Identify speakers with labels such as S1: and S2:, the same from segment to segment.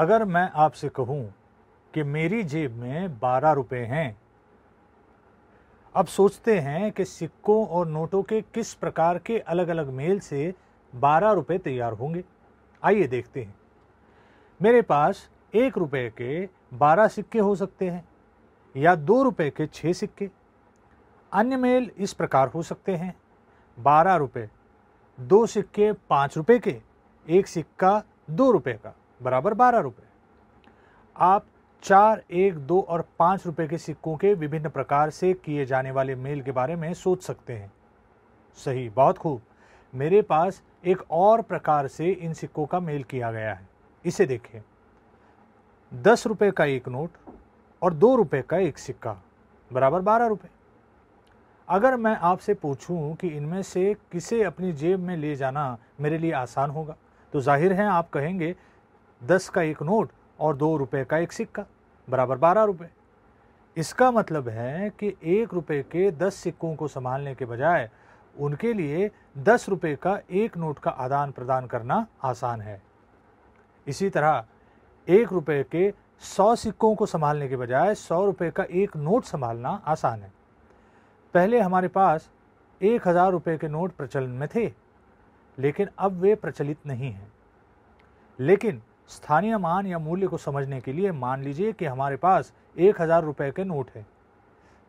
S1: अगर मैं आपसे कहूं कि मेरी जेब में बारह रुपए हैं अब सोचते हैं कि सिक्कों और नोटों के किस प्रकार के अलग अलग मेल से बारह रुपये तैयार होंगे आइए देखते हैं मेरे पास एक रुपये के बारह सिक्के हो सकते हैं या दो रुपये के छः सिक्के अन्य मेल इस प्रकार हो सकते हैं बारह रुपये दो सिक्के पाँच रुपये के एक सिक्का दो रुपये का बराबर बारह रुपये आप चार एक दो और पाँच रुपए के सिक्कों के विभिन्न प्रकार से किए जाने वाले मेल के बारे में सोच सकते हैं सही बहुत खूब मेरे पास एक और प्रकार से इन सिक्कों का मेल किया गया है इसे देखिए दस रुपये का एक नोट और दो रुपये का एक सिक्का बराबर बारह रुपये अगर मैं आपसे पूछूं कि इनमें से किसे अपनी जेब में ले जाना मेरे लिए आसान होगा तो जाहिर है आप कहेंगे दस का एक नोट और दो रुपये का एक सिक्का बराबर बारह रुपये इसका मतलब है कि एक रुपये के दस सिक्कों को संभालने के बजाय उनके लिए दस रुपये का एक नोट का आदान प्रदान करना आसान है इसी तरह एक रुपये के सौ सिक्कों को संभालने के बजाय सौ रुपये का एक नोट संभालना आसान है पहले हमारे पास एक हज़ार रुपये के नोट प्रचलन में थे लेकिन अब वे प्रचलित नहीं हैं लेकिन स्थानीय मान या मूल्य को समझने के लिए मान लीजिए कि हमारे पास एक हज़ार रुपये के नोट हैं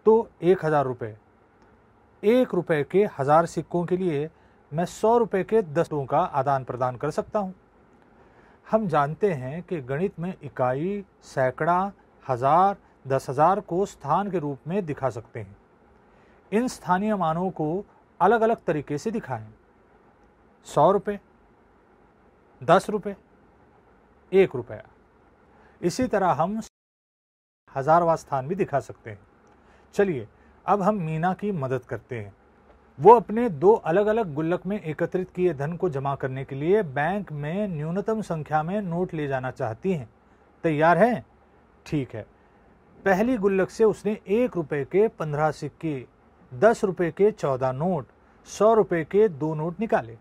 S1: तो एक हज़ार रुपये एक रुपये के हज़ार सिक्कों के लिए मैं सौ रुपये के दसों का आदान प्रदान कर सकता हूँ हम जानते हैं कि गणित में इकाई सैकड़ा हज़ार दस हज़ार को स्थान के रूप में दिखा सकते हैं इन स्थानीय मानों को अलग अलग तरीके से दिखाएं सौ रुपये दस रुपये एक रुपया इसी तरह हम हजारवा स्थान भी दिखा सकते हैं चलिए अब हम मीना की मदद करते हैं वो अपने दो अलग अलग गुल्लक में एकत्रित किए धन को जमा करने के लिए बैंक में न्यूनतम संख्या में नोट ले जाना चाहती हैं तैयार हैं ठीक है पहली गुल्लक से उसने एक रुपये के पंद्रह सिक्के दस रुपये के चौदह नोट सौ रुपये के दो नोट निकाले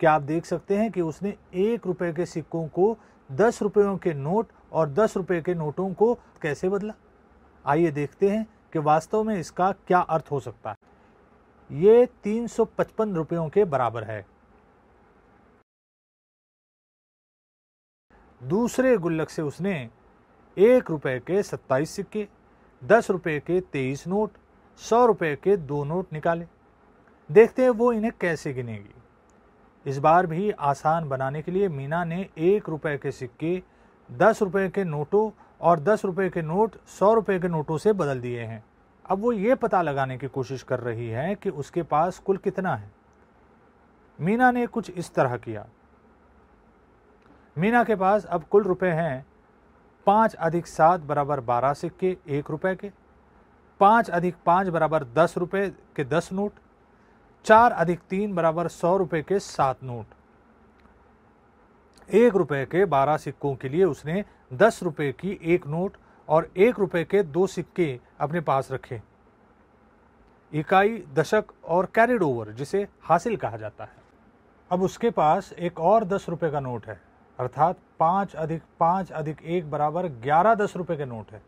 S1: क्या आप देख सकते हैं कि उसने एक रुपये के सिक्कों को दस रुपयों के नोट और दस रुपये के नोटों को कैसे बदला आइए देखते हैं कि वास्तव में इसका क्या अर्थ हो सकता है ये तीन सौ पचपन रुपयों के बराबर है दूसरे गुल्लक से उसने एक रुपये के सत्ताईस सिक्के दस रुपये के तेईस नोट सौ रुपये के दो नोट निकाले देखते हैं वो इन्हें कैसे गिनेगी इस बार भी आसान बनाने के लिए मीना ने एक रुपये के सिक्के दस रुपये के नोटों और दस रुपये के नोट सौ रुपये के नोटों से बदल दिए हैं अब वो ये पता लगाने की कोशिश कर रही है कि उसके पास कुल कितना है मीना ने कुछ इस तरह किया मीना के पास अब कुल रुपए हैं पाँच अधिक सात बराबर बारह सिक्के एक रुपए के पाँच अधिक पाँच बराबर दस रुपये के दस नोट चार अधिक तीन बराबर सौ रुपये के सात नोट एक रुपये के बारह सिक्कों के लिए उसने दस रुपये की एक नोट और एक रुपये के दो सिक्के अपने पास रखे इकाई दशक और कैरिड ओवर जिसे हासिल कहा जाता है अब उसके पास एक और दस रुपये का नोट है अर्थात पाँच अधिक पाँच अधिक एक बराबर ग्यारह दस रुपये के नोट है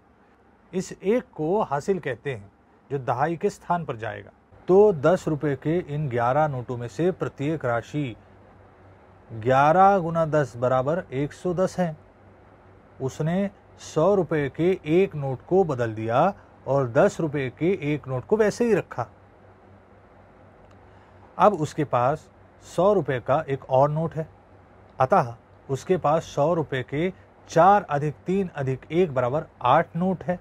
S1: इस एक को हासिल कहते हैं जो दहाई के स्थान पर जाएगा तो दस रुपये के इन ग्यारह नोटों में से प्रत्येक राशि ग्यारह गुना दस बराबर एक सौ दस है उसने सौ रुपये के एक नोट को बदल दिया और दस रुपये के एक नोट को वैसे ही रखा अब उसके पास सौ रुपये का एक और नोट है अतः उसके पास सौ रुपये के चार अधिक तीन अधिक एक बराबर आठ नोट है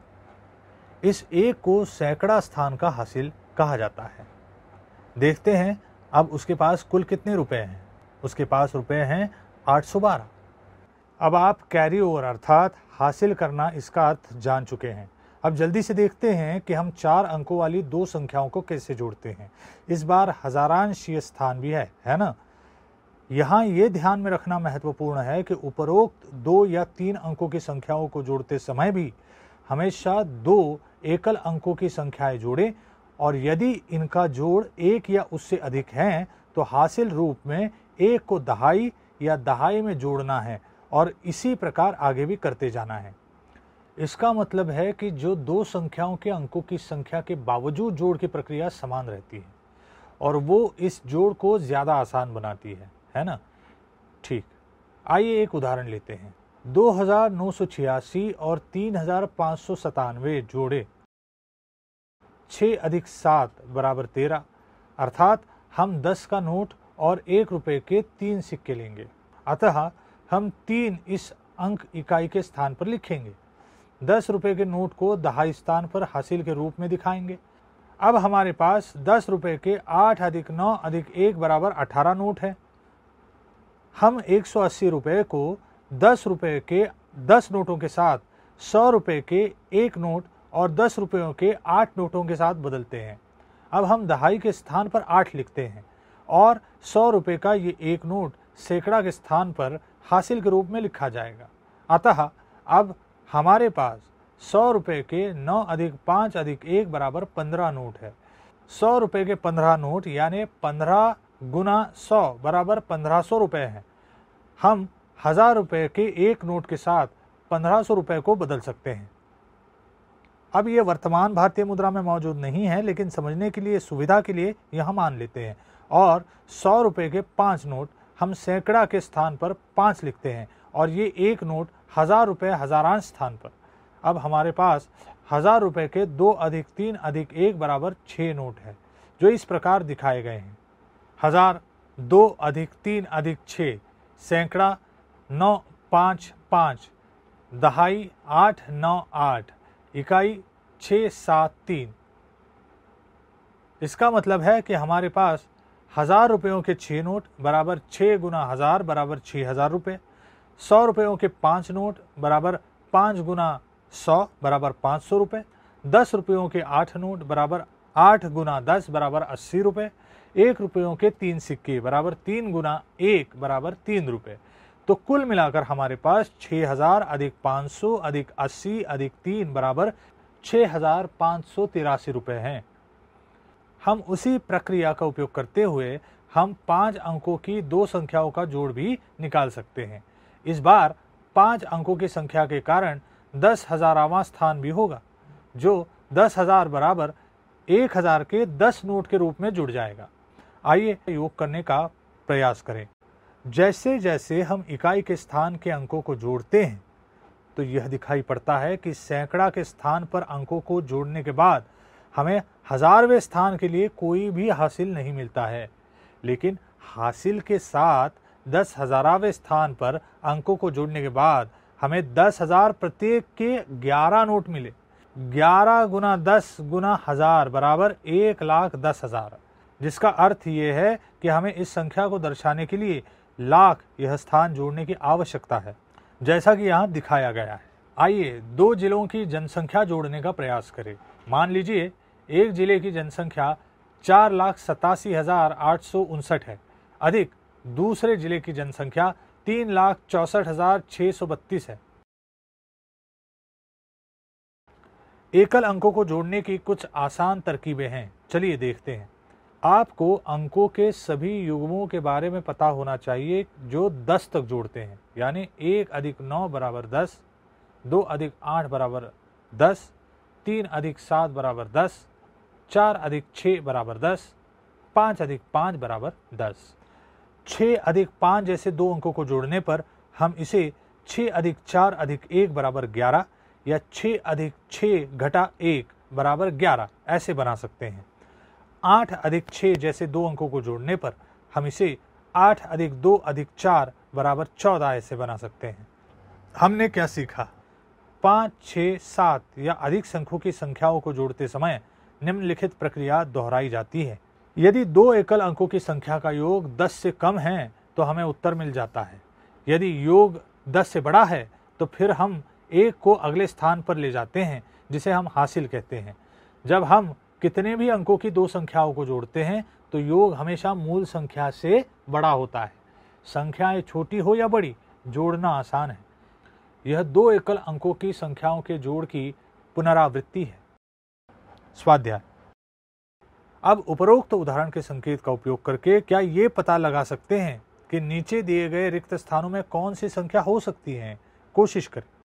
S1: इस एक को सैकड़ा स्थान का हासिल कहा जाता है देखते हैं अब उसके पास कुल कितने रुपए हैं उसके पास रुपए हैं 812 अब आप कैरी ओवर अर्थात हासिल करना इसका अर्थ जान चुके हैं अब जल्दी से देखते हैं कि हम चार अंकों वाली दो संख्याओं को कैसे जोड़ते हैं इस बार हजारांशीय स्थान भी है है ना यहाँ ये ध्यान में रखना महत्वपूर्ण है कि उपरोक्त दो या तीन अंकों की संख्याओं को जोड़ते समय भी हमेशा दो एकल अंकों की संख्याएं जोड़ें और यदि इनका जोड़ एक या उससे अधिक है तो हासिल रूप में एक को दहाई या दहाई में जोड़ना है और इसी प्रकार आगे भी करते जाना है इसका मतलब है कि जो दो संख्याओं के अंकों की संख्या के बावजूद जोड़ की प्रक्रिया समान रहती है और वो इस जोड़ को ज़्यादा आसान बनाती है है ना ठीक आइए एक उदाहरण लेते हैं दो और तीन जोड़े छः अधिक सात बराबर तेरह अर्थात हम दस का नोट और एक रुपये के तीन सिक्के लेंगे अतः हम तीन इस अंक इकाई के स्थान पर लिखेंगे दस रुपये के नोट को दहाई स्थान पर हासिल के रूप में दिखाएंगे अब हमारे पास दस रुपये के आठ अधिक नौ अधिक एक बराबर अठारह नोट है हम एक सौ अस्सी रुपये को दस रुपये के दस नोटों के साथ सौ रुपये के एक नोट और दस रुपयों के आठ नोटों के साथ बदलते हैं अब हम दहाई के स्थान पर आठ लिखते हैं और सौ रुपये का ये एक नोट सैकड़ा के स्थान पर हासिल के रूप में लिखा जाएगा अतः अब हमारे पास सौ रुपये के नौ अधिक पाँच अधिक एक बराबर पंद्रह नोट है सौ रुपये के पंद्रह नोट यानी पंद्रह गुना सौ बराबर पंद्रह सौ रुपये हैं हम हज़ार रुपये के एक नोट के साथ पंद्रह सौ रुपये को बदल सकते हैं अब ये वर्तमान भारतीय मुद्रा में मौजूद नहीं है लेकिन समझने के लिए सुविधा के लिए यह मान लेते हैं और सौ रुपये के पाँच नोट हम सैकड़ा के स्थान पर पाँच लिखते हैं और ये एक नोट हज़ार रुपये हज़ारांश स्थान पर अब हमारे पास हज़ार रुपये के दो अधिक तीन अधिक एक बराबर छः नोट है जो इस प्रकार दिखाए गए हैं हज़ार दो अधिक तीन अधिक छः सैकड़ा नौ पाँच पाँच दहाई आठ नौ आठ इकाई छः सात तीन इसका मतलब है कि हमारे पास हज़ार रुपयों के छः नोट बराबर छः गुना हज़ार बराबर छः हज़ार रुपये सौ रुपयों के पाँच नोट बराबर पाँच गुना सौ बराबर पाँच सौ रुपये दस रुपयों के आठ नोट बराबर आठ गुना दस बराबर अस्सी रुपये एक रुपयों के तीन सिक्के बराबर तीन गुना एक बराबर तीन रुपये तो कुल मिलाकर हमारे पास 6000 अधिक 500 अधिक 80 अधिक 3 बराबर छः हजार पाँच सौ तिरासी हैं हम उसी प्रक्रिया का उपयोग करते हुए हम पाँच अंकों की दो संख्याओं का जोड़ भी निकाल सकते हैं इस बार पाँच अंकों की संख्या के कारण दस हजारावा स्थान भी होगा जो दस हजार बराबर एक हजार के दस नोट के रूप में जुड़ जाएगा आइए योग करने का प्रयास करें जैसे जैसे हम इकाई के स्थान के अंकों को जोड़ते हैं तो यह दिखाई पड़ता है कि सैकड़ा के स्थान पर अंकों को जोड़ने के बाद हमें हजारवें स्थान के लिए कोई भी हासिल नहीं मिलता है लेकिन हासिल के साथ दस हजारावें स्थान पर अंकों को जोड़ने के बाद हमें दस हजार प्रत्येक के ग्यारह नोट मिले ग्यारह गुना दस गुना हजार बराबर एक लाख दस हजार जिसका अर्थ ये है कि हमें इस संख्या को दर्शाने के लिए लाख यह स्थान जोड़ने की आवश्यकता है जैसा कि यहाँ दिखाया गया है आइए दो जिलों की जनसंख्या जोड़ने का प्रयास करें मान लीजिए एक जिले की जनसंख्या चार लाख सतासी हजार आठ सौ उनसठ है अधिक दूसरे जिले की जनसंख्या तीन लाख चौसठ हजार छः सौ बत्तीस है एकल अंकों को जोड़ने की कुछ आसान तरकीबें हैं चलिए देखते हैं आपको अंकों के सभी युग्मों के बारे में पता होना चाहिए जो दस तक जोड़ते हैं यानी एक अधिक नौ बराबर दस दो अधिक आठ बराबर दस तीन अधिक सात बराबर दस चार अधिक छः बराबर दस पाँच अधिक पाँच बराबर दस छः अधिक पाँच जैसे दो अंकों को जोड़ने पर हम इसे छः अधिक चार अधिक एक बराबर ग्यारह या छः अधिक छः घटा एक बराबर ग्यारह ऐसे बना सकते हैं आठ अधिक छः जैसे दो अंकों को जोड़ने पर हम इसे आठ अधिक दो अधिक चार बराबर चौदह ऐसे बना सकते हैं हमने क्या सीखा पाँच छः सात या अधिक संख्यों की संख्याओं को जोड़ते समय निम्नलिखित प्रक्रिया दोहराई जाती है यदि दो एकल अंकों की संख्या का योग दस से कम है तो हमें उत्तर मिल जाता है यदि योग दस से बड़ा है तो फिर हम एक को अगले स्थान पर ले जाते हैं जिसे हम हासिल कहते हैं जब हम कितने भी अंकों की दो संख्याओं को जोड़ते हैं तो योग हमेशा मूल संख्या से बड़ा होता है संख्याएं छोटी हो या बड़ी जोड़ना आसान है यह दो एकल अंकों की संख्याओं के जोड़ की पुनरावृत्ति है स्वाध्याय अब उपरोक्त उदाहरण के संकेत का उपयोग करके क्या ये पता लगा सकते हैं कि नीचे दिए गए रिक्त स्थानों में कौन सी संख्या हो सकती है कोशिश करें